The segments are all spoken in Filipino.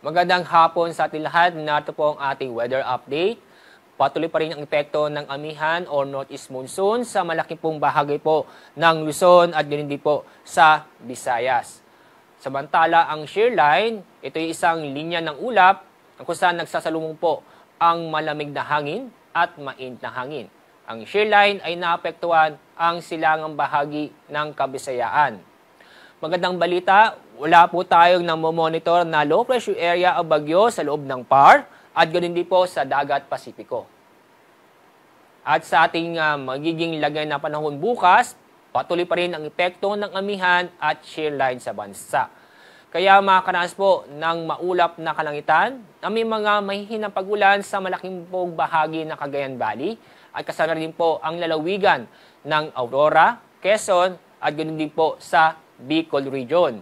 Magandang hapon sa ating lahat. Narito po ang ating weather update. Patuloy pa rin ang epekto ng amihan or northeast monsoon sa malaking pong bahagi po ng Luzon at ganoon din po sa Visayas. Samantala, ang shear line, ito ay isang linya ng ulap kung saan nagsasalumong po ang malamig na hangin at mainit na hangin. Ang shear line ay naapektuhan ang silangang bahagi ng Kabisayaan. Magandang balita, wala po tayong monitor na low pressure area o bagyo sa loob ng PAR at ganoon din po sa dagat Pasipiko. At sa ating uh, magiging lagay na panahon bukas, patuloy pa rin ang epekto ng amihan at shear line sa bansa. Kaya makakaranas po ng maulap na kalangitan may mga mahihinang pagulan sa malaking pong bahagi ng Cagayan Valley at kasama rin po ang lalawigan ng Aurora, Quezon at ganoon din po sa Bicol Region.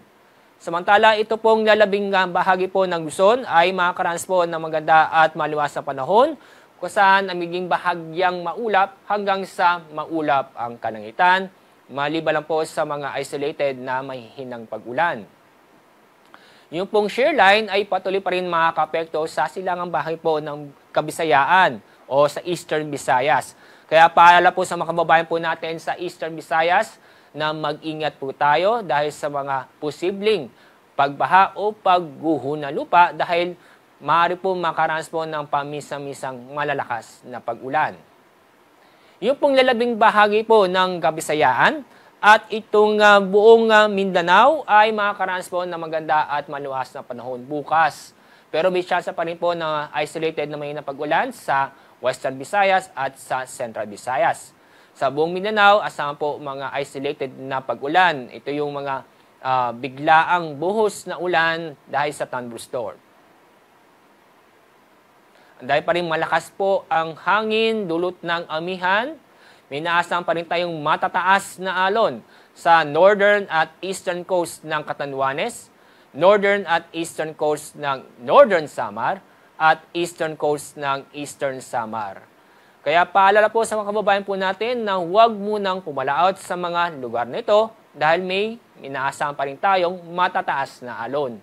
Samantala, ito pong lalabing ah, bahagi po ng Luzon ay makakarangs po ng maganda at maliwas na panahon kung saan amiging bahagyang maulap hanggang sa maulap ang kanangitan, maliban lang po sa mga isolated na mahihinang pag-ulan. Yung pong shear line ay patuloy pa rin makakapekto sa silangang bahagi po ng Kabisayaan o sa Eastern Visayas. Kaya paalala po sa mga kababayan po natin sa Eastern Visayas, na mag-ingat po tayo dahil sa mga posibleng pagbaha o pagguho ng lupa dahil maaari po makaranas po ng pamisa-misang malalakas na pag-ulan. Yung pong lalabing bahagi po ng Kabisayaan at itong uh, buong uh, Mindanao ay makakaranas po ng maganda at maluwas na panahon bukas. Pero may chance pa rin po na isolated na may na pag-ulan sa Western Visayas at sa Central Visayas. Sa buong Mindanao, asahan po mga isolated na pag-ulan. Ito yung mga uh, biglaang buhos na ulan dahil sa thunderstorm. Dahil pa rin malakas po ang hangin dulot ng amihan, may naasahan pa rin tayong matataas na alon sa northern at eastern coast ng Catanduanes, northern at eastern coast ng northern Samar, at eastern coast ng eastern Samar. Kaya paalala po sa mga kababayan po natin na huwag munang pumalaot sa mga lugar nito dahil may inaasahan pa rin tayong matataas na alon.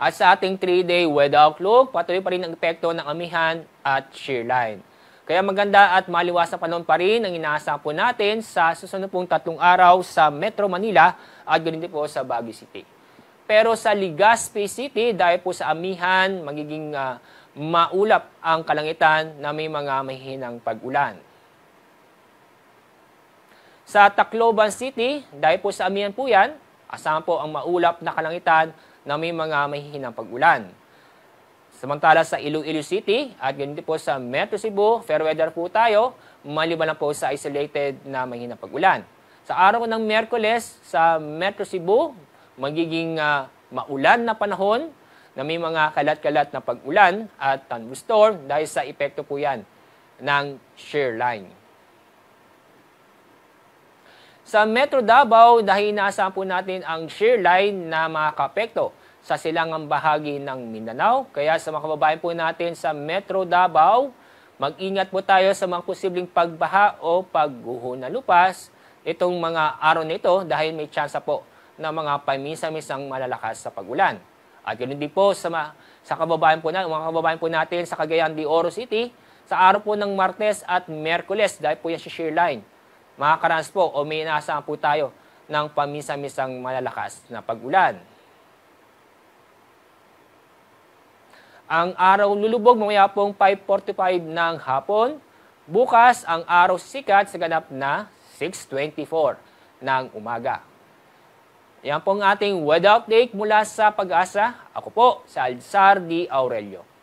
At sa ating 3-day weather outlook, patuloy pa rin ang epekto ng amihan at shear line. Kaya maganda at maliwasa pa noon pa rin ang inaasahan po natin sa susunod pong tatlong araw sa Metro Manila at ganun din po sa Baguio City. Pero sa Legazpi City, dahil po sa amihan, magiging uh, maulap ang kalangitan na may mga mahihinang pag-ulan. Sa Tacloban City, dahil po sa amihan po yan, asahan po ang maulap na kalangitan na may mga mahihinang pag-ulan. Samantala sa Iloilo City at ganito po sa Metro Cebu, fair weather po tayo, maliban lang po sa isolated na mahinang pag-ulan. Sa araw ng Merkules sa Metro Cebu, magiging uh, maulan na panahon na may mga kalat-kalat na pag-ulan at thunderstorm dahil sa epekto po yan ng shear line. Sa Metro Davao, dahil naasahan po natin ang shear line na makakapekto sa silangang bahagi ng Mindanao. Kaya sa mga kababayan po natin sa Metro Davao, mag-ingat po tayo sa mga posibleng pagbaha o pagguho na lupas itong mga araw nito dahil may tsansa po na mga paminsan-misang malalakas sa pagulan. At ganoon din po sa, ma- sa kababayan po natin, mga kababayan po natin sa Cagayan de Oro City, sa araw po ng Martes at Merkules, dahil po yan si share line. Mga karans po, o may po tayo ng paminsan-minsang malalakas na pag-ulan. Ang araw lulubog mamaya pong 5.45 ng hapon. Bukas ang araw sikat sa ganap na 6.24 ng umaga. Yan po pong ating web update mula sa pag-asa. Ako po, si Alzar Aurelio.